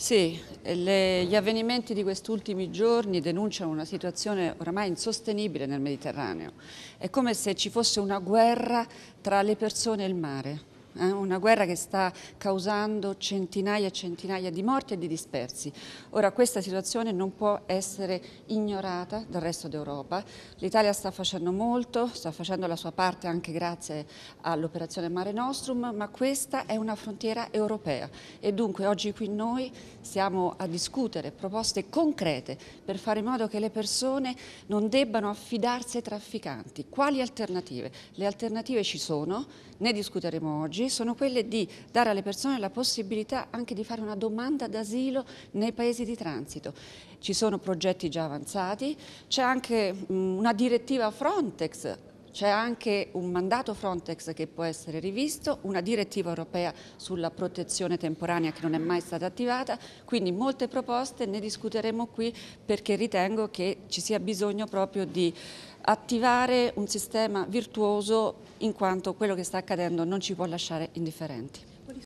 Sì, le, gli avvenimenti di questi ultimi giorni denunciano una situazione oramai insostenibile nel Mediterraneo. È come se ci fosse una guerra tra le persone e il mare eh? una guerra che sta causando centinaia e centinaia di morti e di dispersi. Ora questa situazione non può essere ignorata dal resto d'Europa, l'Italia sta facendo molto, sta facendo la sua parte anche grazie all'operazione Mare Nostrum, ma questa è una frontiera europea e dunque oggi qui noi stiamo a discutere proposte concrete per fare in modo che le persone non debbano affidarsi ai trafficanti. Quali alternative? Le alternative ci sono, ne discuteremo oggi, sono quelle di dare alle persone la possibilità anche di fare una domanda d'asilo nei paesi di transito. Ci sono progetti già avanzati, c'è anche una direttiva Frontex c'è anche un mandato Frontex che può essere rivisto, una direttiva europea sulla protezione temporanea che non è mai stata attivata, quindi molte proposte ne discuteremo qui perché ritengo che ci sia bisogno proprio di attivare un sistema virtuoso in quanto quello che sta accadendo non ci può lasciare indifferenti.